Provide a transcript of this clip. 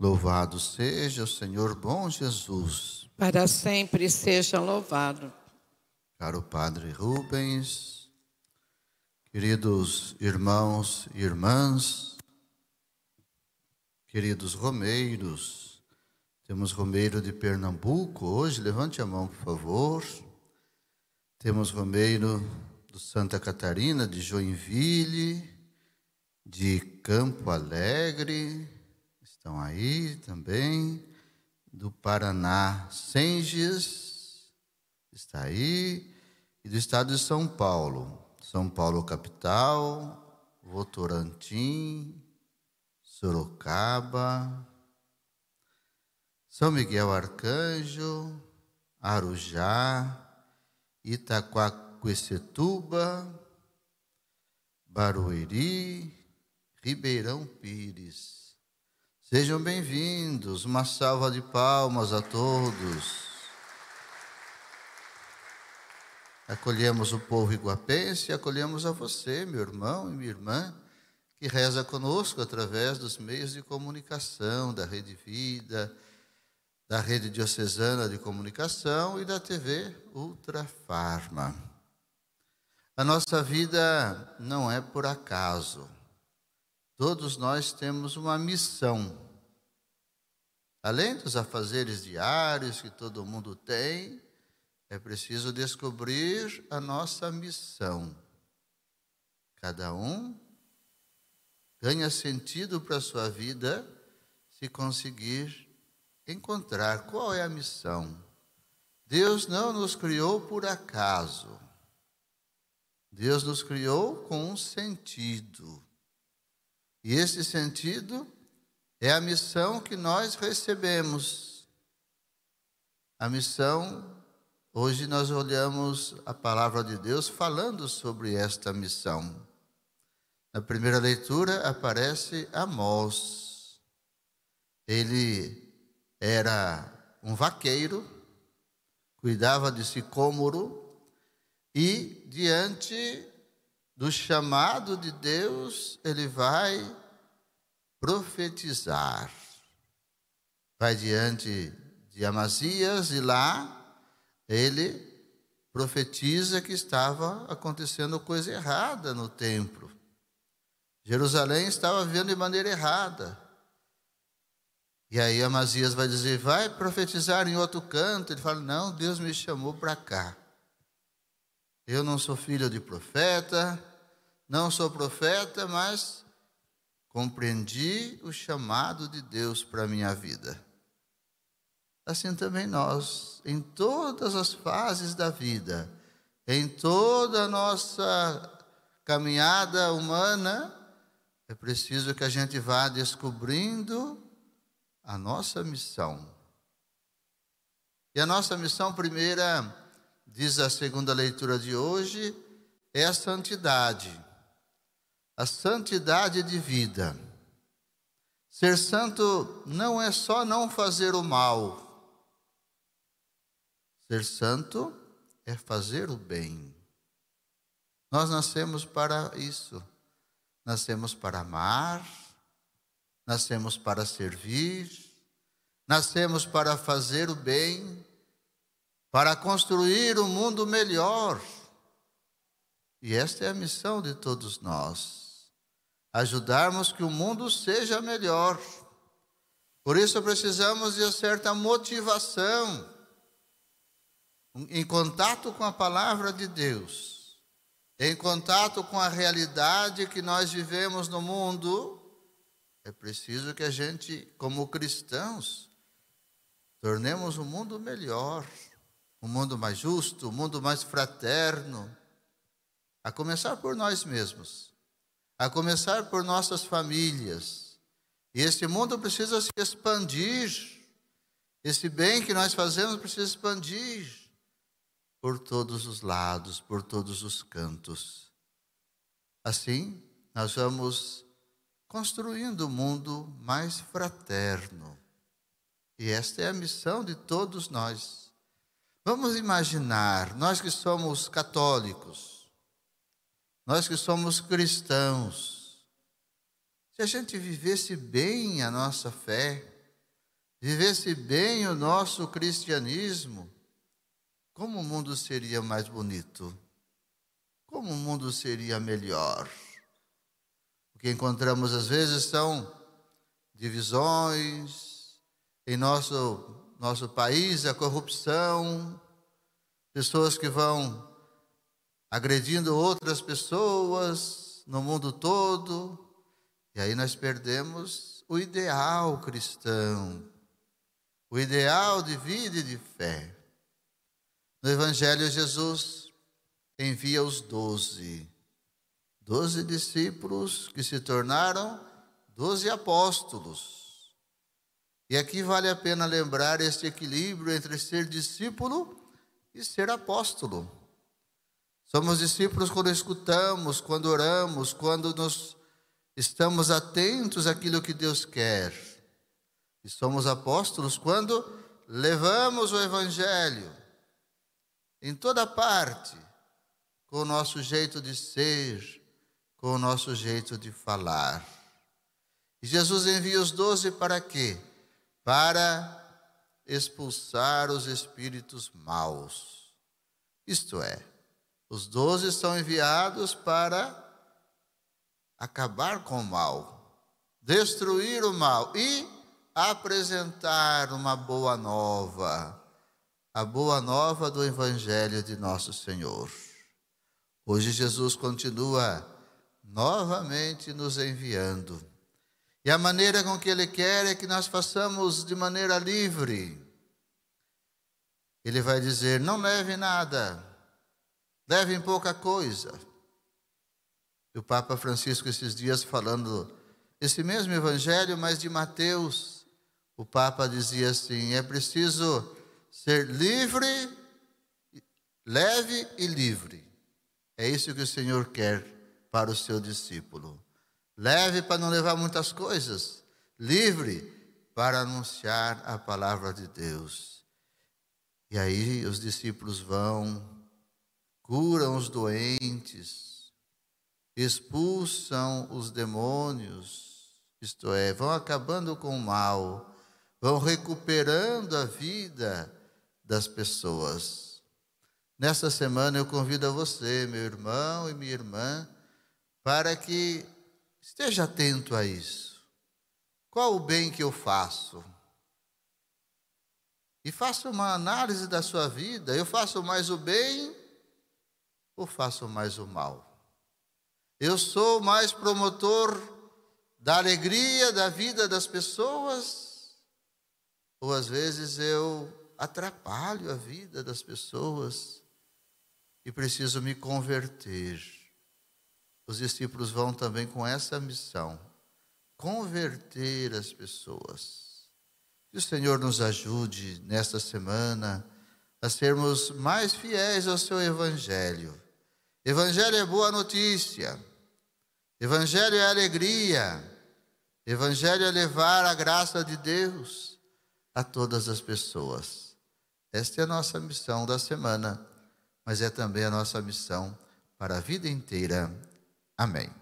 Louvado seja o Senhor bom Jesus. Para sempre seja louvado. Caro Padre Rubens, queridos irmãos e irmãs, queridos romeiros, temos Romeiro de Pernambuco hoje, levante a mão, por favor. Temos Romeiro do Santa Catarina, de Joinville, de Campo Alegre, estão aí também. Do Paraná, Senges, está aí. E do estado de São Paulo, São Paulo capital, Votorantim, Sorocaba, São Miguel Arcanjo, Arujá, Itaquaquecetuba, Barueri, Ribeirão Pires. Sejam bem-vindos, uma salva de palmas a todos. Acolhemos o povo iguapense e acolhemos a você, meu irmão e minha irmã, que reza conosco através dos meios de comunicação, da Rede Vida, da Rede Diocesana de Comunicação e da TV Ultrafarma. A nossa vida não é por acaso. Todos nós temos uma missão. Além dos afazeres diários que todo mundo tem, é preciso descobrir a nossa missão. Cada um ganha sentido para a sua vida se conseguir encontrar qual é a missão. Deus não nos criou por acaso. Deus nos criou com um sentido. E esse sentido é a missão que nós recebemos. A missão, hoje nós olhamos a palavra de Deus falando sobre esta missão. Na primeira leitura aparece Amós. Ele era um vaqueiro, cuidava de sicômoro e diante do chamado de Deus, ele vai profetizar. Vai diante de Amazias e lá ele profetiza que estava acontecendo coisa errada no templo. Jerusalém estava vivendo de maneira errada. E aí Amazias vai dizer: vai profetizar em outro canto. Ele fala: não, Deus me chamou para cá. Eu não sou filho de profeta, não sou profeta, mas Compreendi o chamado de Deus para a minha vida. Assim também nós, em todas as fases da vida, em toda a nossa caminhada humana, é preciso que a gente vá descobrindo a nossa missão. E a nossa missão primeira, diz a segunda leitura de hoje, é a santidade a santidade de vida. Ser santo não é só não fazer o mal. Ser santo é fazer o bem. Nós nascemos para isso. Nascemos para amar, nascemos para servir, nascemos para fazer o bem, para construir um mundo melhor. E esta é a missão de todos nós ajudarmos que o mundo seja melhor. Por isso precisamos de certa motivação em contato com a palavra de Deus, em contato com a realidade que nós vivemos no mundo. É preciso que a gente, como cristãos, tornemos o um mundo melhor, um mundo mais justo, um mundo mais fraterno, a começar por nós mesmos a começar por nossas famílias. E este mundo precisa se expandir. Esse bem que nós fazemos precisa expandir por todos os lados, por todos os cantos. Assim, nós vamos construindo um mundo mais fraterno. E esta é a missão de todos nós. Vamos imaginar, nós que somos católicos, nós que somos cristãos, se a gente vivesse bem a nossa fé, vivesse bem o nosso cristianismo, como o mundo seria mais bonito? Como o mundo seria melhor? O que encontramos às vezes são divisões, em nosso, nosso país a corrupção, pessoas que vão agredindo outras pessoas no mundo todo. E aí nós perdemos o ideal cristão, o ideal de vida e de fé. No Evangelho, Jesus envia os doze, doze discípulos que se tornaram doze apóstolos. E aqui vale a pena lembrar este equilíbrio entre ser discípulo e ser apóstolo. Somos discípulos quando escutamos, quando oramos, quando nos estamos atentos àquilo que Deus quer. E somos apóstolos quando levamos o evangelho em toda parte, com o nosso jeito de ser, com o nosso jeito de falar. E Jesus envia os doze para quê? Para expulsar os espíritos maus. Isto é, os doze são enviados para acabar com o mal, destruir o mal e apresentar uma boa nova, a boa nova do Evangelho de Nosso Senhor. Hoje Jesus continua novamente nos enviando. E a maneira com que Ele quer é que nós façamos de maneira livre. Ele vai dizer: não leve nada devem pouca coisa. E o Papa Francisco, esses dias, falando esse mesmo evangelho, mas de Mateus, o Papa dizia assim: é preciso ser livre, leve e livre. É isso que o Senhor quer para o seu discípulo. Leve para não levar muitas coisas, livre para anunciar a palavra de Deus. E aí os discípulos vão, curam os doentes, expulsam os demônios, isto é, vão acabando com o mal, vão recuperando a vida das pessoas. Nesta semana eu convido a você, meu irmão e minha irmã, para que esteja atento a isso. Qual o bem que eu faço? E faça uma análise da sua vida. Eu faço mais o bem ou faço mais o mal? Eu sou mais promotor da alegria da vida das pessoas, ou às vezes eu atrapalho a vida das pessoas e preciso me converter. Os discípulos vão também com essa missão: converter as pessoas. Que o Senhor nos ajude nesta semana a sermos mais fiéis ao seu Evangelho Evangelho é boa notícia. Evangelho é alegria. Evangelho é levar a graça de Deus a todas as pessoas. Esta é a nossa missão da semana, mas é também a nossa missão para a vida inteira. Amém.